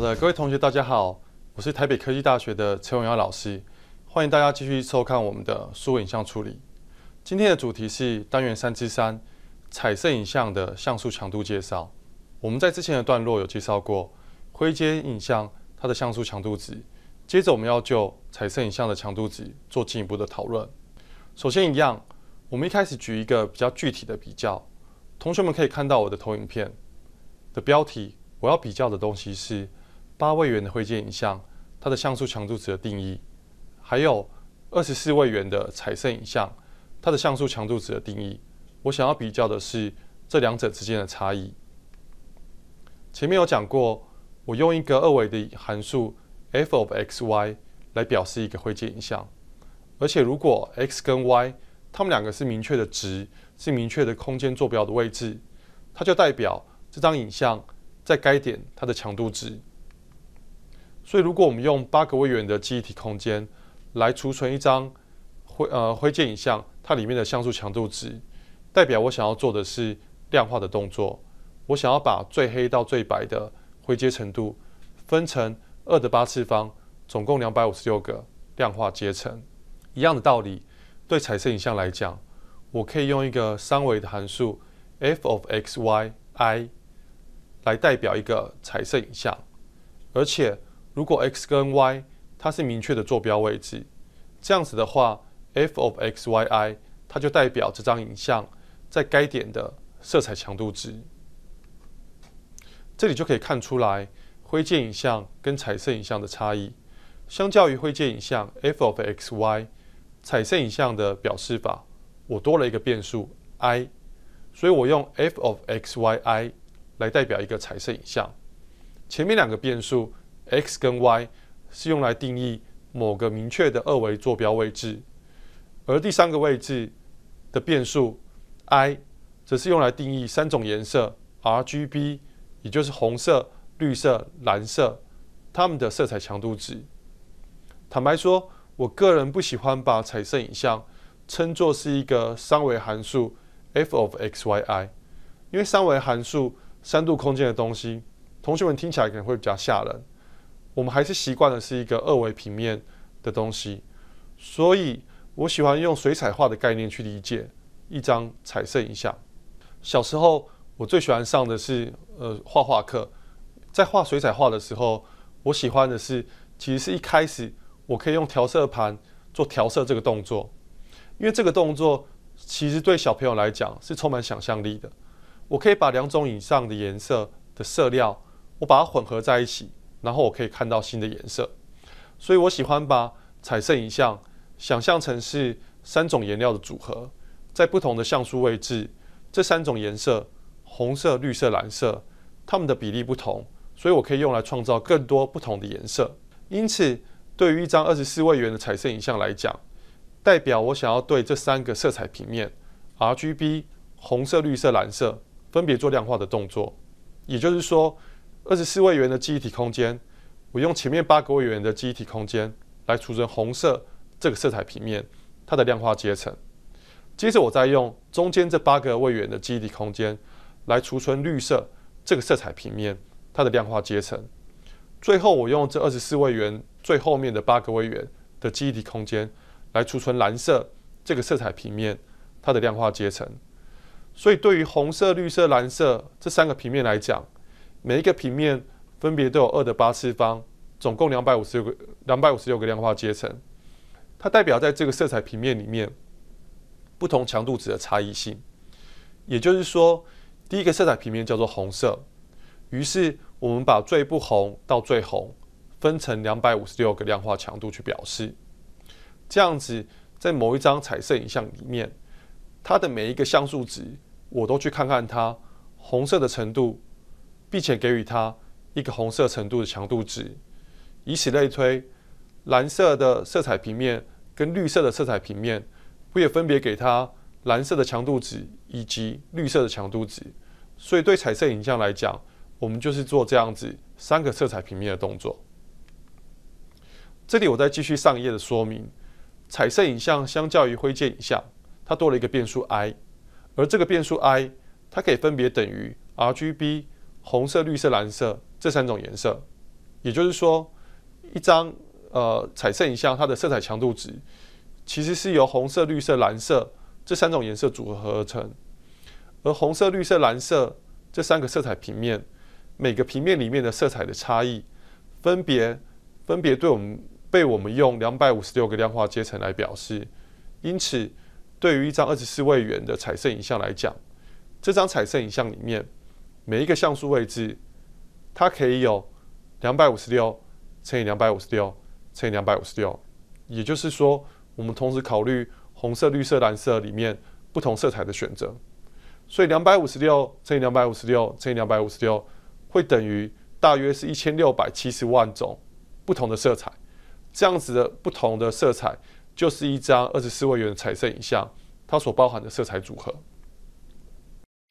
好的，各位同学，大家好，我是台北科技大学的陈永耀老师，欢迎大家继续收看我们的数影像处理。今天的主题是单元三之三，彩色影像的像素强度介绍。我们在之前的段落有介绍过灰阶影像，它的像素强度值。接着我们要就彩色影像的强度值做进一步的讨论。首先，一样，我们一开始举一个比较具体的比较。同学们可以看到我的投影片的标题，我要比较的东西是。八位元的灰阶影像，它的像素强度值的定义，还有二十四位元的彩色影像，它的像素强度值的定义。我想要比较的是这两者之间的差异。前面有讲过，我用一个二维的函数 f of x, y 来表示一个灰阶影像。而且如果 x 跟 y 它们两个是明确的值，是明确的空间坐标的位置，它就代表这张影像在该点它的强度值。所以，如果我们用八个微元的记忆体空间来储存一张灰呃灰阶影像，它里面的像素强度值代表我想要做的是量化的动作。我想要把最黑到最白的灰阶程度分成二的八次方，总共两百五十六个量化阶层。一样的道理，对彩色影像来讲，我可以用一个三维的函数 f of x y i 来代表一个彩色影像，而且。如果 x 跟 y 它是明确的坐标位置，这样子的话，f of x y i 它就代表这张影像在该点的色彩强度值。这里就可以看出来灰阶影像跟彩色影像的差异。相较于灰阶影像 f of x y，彩色影像的表示法我多了一个变数 i，所以我用 f of x y i 来代表一个彩色影像。前面两个变数。x 跟 y 是用来定义某个明确的二维坐标位置，而第三个位置的变数 i 则是用来定义三种颜色 R、G、B，也就是红色、绿色、蓝色它们的色彩强度值。坦白说，我个人不喜欢把彩色影像称作是一个三维函数 f of x, y, i，因为三维函数、三度空间的东西，同学们听起来可能会比较吓人。我们还是习惯的是一个二维平面的东西，所以我喜欢用水彩画的概念去理解一张彩色影像。小时候我最喜欢上的是呃画画课，在画水彩画的时候，我喜欢的是其实是一开始我可以用调色盘做调色这个动作，因为这个动作其实对小朋友来讲是充满想象力的。我可以把两种以上的颜色的色料，我把它混合在一起。然后我可以看到新的颜色，所以我喜欢把彩色影像想象成是三种颜料的组合，在不同的像素位置，这三种颜色红色、绿色、蓝色，它们的比例不同，所以我可以用来创造更多不同的颜色。因此，对于一张二十四位元的彩色影像来讲，代表我想要对这三个色彩平面 R、G、B 红色、绿色、蓝色分别做量化的动作，也就是说。二十四位元的记忆体空间，我用前面八个位元的记忆体空间来储存红色这个色彩平面它的量化阶层。接着，我再用中间这八个位元的记忆体空间来储存绿色这个色彩平面它的量化阶层。最后，我用这二十四位元最后面的八个位元的记忆体空间来储存蓝色这个色彩平面它的量化阶层。所以，对于红色、绿色、蓝色这三个平面来讲，每一个平面分别都有二的八次方，总共两百五十六个两百五十六个量化阶层。它代表在这个色彩平面里面不同强度值的差异性。也就是说，第一个色彩平面叫做红色。于是我们把最不红到最红分成两百五十六个量化强度去表示。这样子，在某一张彩色影像里面，它的每一个像素值我都去看看它红色的程度。并且给予它一个红色程度的强度值，以此类推，蓝色的色彩平面跟绿色的色彩平面，不也分别给它蓝色的强度值以及绿色的强度值？所以对彩色影像来讲，我们就是做这样子三个色彩平面的动作。这里我再继续上一页的说明，彩色影像相较于灰阶影像，它多了一个变数 i，而这个变数 i，它可以分别等于 R、G、B。红色、绿色、蓝色这三种颜色，也就是说，一张呃彩色影像，它的色彩强度值其实是由红色、绿色、蓝色这三种颜色组合而成。而红色、绿色、蓝色这三个色彩平面，每个平面里面的色彩的差异，分别分别对我们被我们用两百五十六个量化阶层来表示。因此，对于一张二十四位元的彩色影像来讲，这张彩色影像里面。每一个像素位置，它可以有两百五十六乘以两百五十六乘以两百五十六，也就是说，我们同时考虑红色、绿色、蓝色里面不同色彩的选择。所以，两百五十六乘以两百五十六乘以两百五十六，会等于大约是一千六百七十万种不同的色彩。这样子的不同的色彩，就是一张二十四位元的彩色影像它所包含的色彩组合。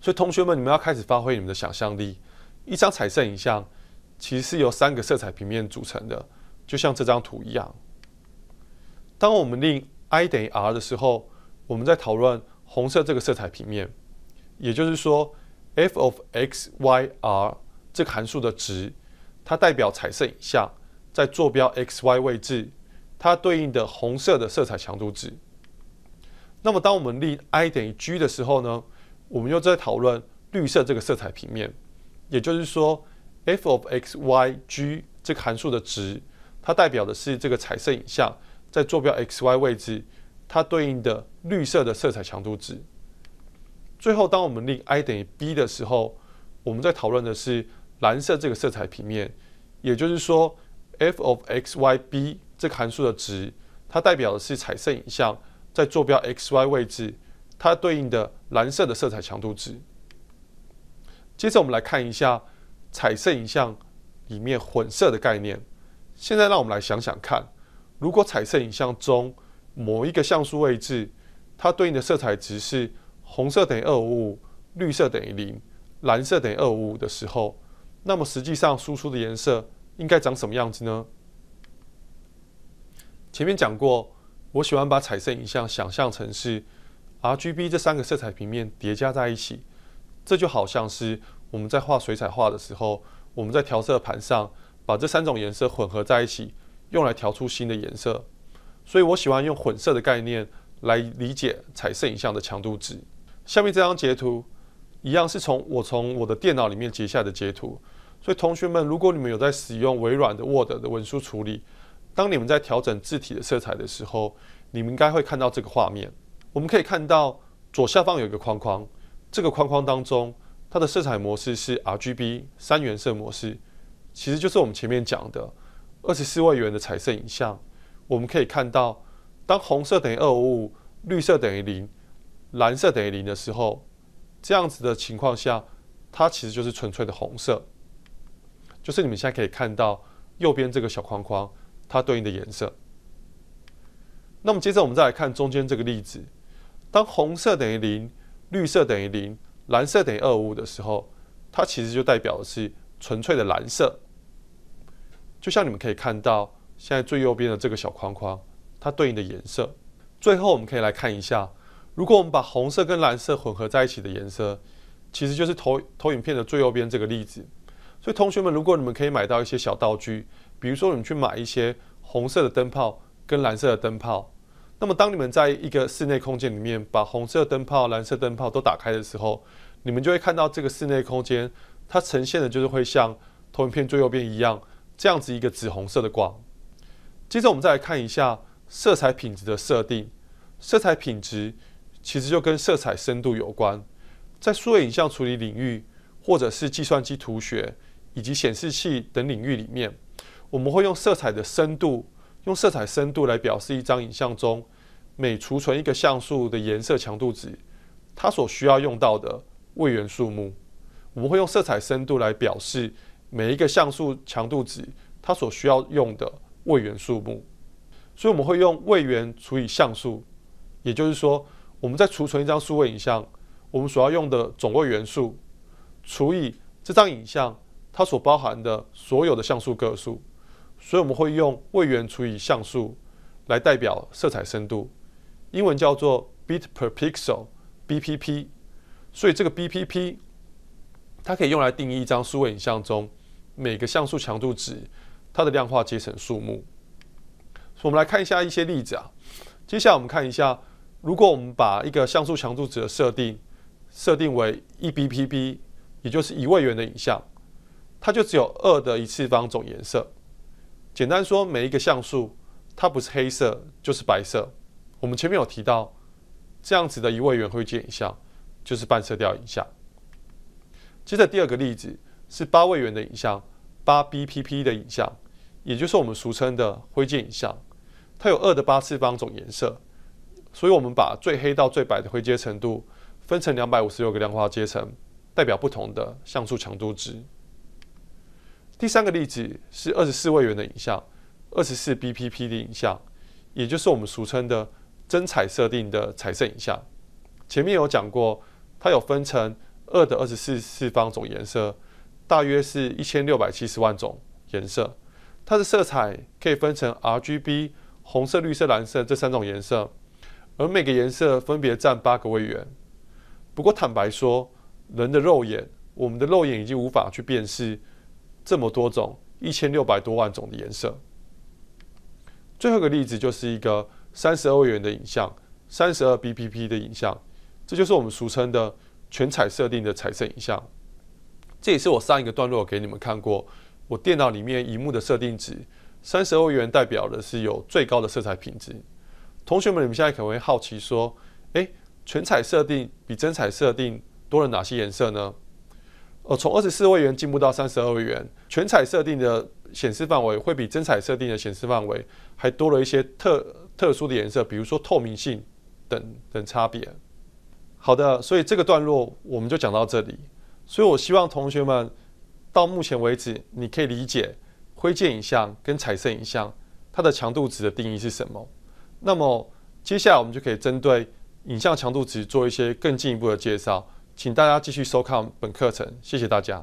所以同学们，你们要开始发挥你们的想象力。一张彩色影像其实是由三个色彩平面组成的，就像这张图一样。当我们令 i 等于 r 的时候，我们在讨论红色这个色彩平面，也就是说 f of x y r 这个函数的值，它代表彩色影像在坐标 x y 位置，它对应的红色的色彩强度值。那么当我们令 i 等于 g 的时候呢？我们又在讨论绿色这个色彩平面，也就是说，f of x y g 这个函数的值，它代表的是这个彩色影像在坐标 x y 位置，它对应的绿色的色彩强度值。最后，当我们令 i 等于 b 的时候，我们在讨论的是蓝色这个色彩平面，也就是说，f of x y b 这个函数的值，它代表的是彩色影像在坐标 x y 位置。它对应的蓝色的色彩强度值。接着，我们来看一下彩色影像里面混色的概念。现在，让我们来想想看，如果彩色影像中某一个像素位置，它对应的色彩值是红色等于二五五，绿色等于零，蓝色等于二五五的时候，那么实际上输出的颜色应该长什么样子呢？前面讲过，我喜欢把彩色影像想象成是。R、G、B 这三个色彩平面叠加在一起，这就好像是我们在画水彩画的时候，我们在调色盘上把这三种颜色混合在一起，用来调出新的颜色。所以，我喜欢用混色的概念来理解彩色影像的强度值。下面这张截图一样是从我从我的电脑里面截下的截图。所以，同学们，如果你们有在使用微软的 Word 的文书处理，当你们在调整字体的色彩的时候，你们应该会看到这个画面。我们可以看到左下方有一个框框，这个框框当中，它的色彩模式是 RGB 三原色模式，其实就是我们前面讲的二十四位元的彩色影像。我们可以看到，当红色等于二五五，绿色等于零，蓝色等于零的时候，这样子的情况下，它其实就是纯粹的红色，就是你们现在可以看到右边这个小框框它对应的颜色。那么接着我们再来看中间这个例子。当红色等于零、绿色等于零、蓝色等于二五五的时候，它其实就代表的是纯粹的蓝色，就像你们可以看到现在最右边的这个小框框，它对应的颜色。最后，我们可以来看一下，如果我们把红色跟蓝色混合在一起的颜色，其实就是投投影片的最右边这个例子。所以，同学们，如果你们可以买到一些小道具，比如说你们去买一些红色的灯泡跟蓝色的灯泡。那么，当你们在一个室内空间里面把红色灯泡、蓝色灯泡都打开的时候，你们就会看到这个室内空间，它呈现的就是会像投影片最右边一样，这样子一个紫红色的光。接着，我们再来看一下色彩品质的设定。色彩品质其实就跟色彩深度有关，在数位影像处理领域，或者是计算机图学以及显示器等领域里面，我们会用色彩的深度。用色彩深度来表示一张影像中每储存一个像素的颜色强度值，它所需要用到的位元数目。我们会用色彩深度来表示每一个像素强度值它所需要用的位元数目。所以我们会用位元除以像素，也就是说，我们在储存一张数位影像，我们所要用的总位元数除以这张影像它所包含的所有的像素个数。所以我们会用位元除以像素来代表色彩深度，英文叫做 bit per pixel (BPP)。所以这个 BPP 它可以用来定义一张数位影像中每个像素强度值它的量化阶层数目。我们来看一下一些例子啊。接下来我们看一下，如果我们把一个像素强度值的设定设定为一 BPP，也就是一位元的影像，它就只有二的一次方种颜色。简单说，每一个像素它不是黑色就是白色。我们前面有提到，这样子的一位元灰阶影像就是半色调影像。接着第二个例子是八位元的影像，八 BPP 的影像，也就是我们俗称的灰阶影像。它有二的八次方种颜色，所以我们把最黑到最白的灰阶程度分成两百五十六个量化阶层，代表不同的像素强度值。第三个例子是二十四位元的影像，二十四 BPP 的影像，也就是我们俗称的真彩设定的彩色影像。前面有讲过，它有分成二的二十四次方种颜色，大约是一千六百七十万种颜色。它的色彩可以分成 R、G、B 红色、绿色、蓝色这三种颜色，而每个颜色分别占八个位元。不过坦白说，人的肉眼，我们的肉眼已经无法去辨识。这么多种，一千六百多万种的颜色。最后一个例子就是一个三十二元的影像，三十二 BPP 的影像，这就是我们俗称的全彩设定的彩色影像。这也是我上一个段落给你们看过，我电脑里面荧幕的设定值，三十二元代表的是有最高的色彩品质。同学们，你们现在可能会好奇说，诶，全彩设定比真彩设定多了哪些颜色呢？我从二十四位元进步到三十二位元，全彩设定的显示范围会比真彩设定的显示范围还多了一些特特殊的颜色，比如说透明性等等差别。好的，所以这个段落我们就讲到这里。所以我希望同学们到目前为止，你可以理解灰键影像跟彩色影像它的强度值的定义是什么。那么接下来我们就可以针对影像强度值做一些更进一步的介绍。请大家继续收看本课程，谢谢大家。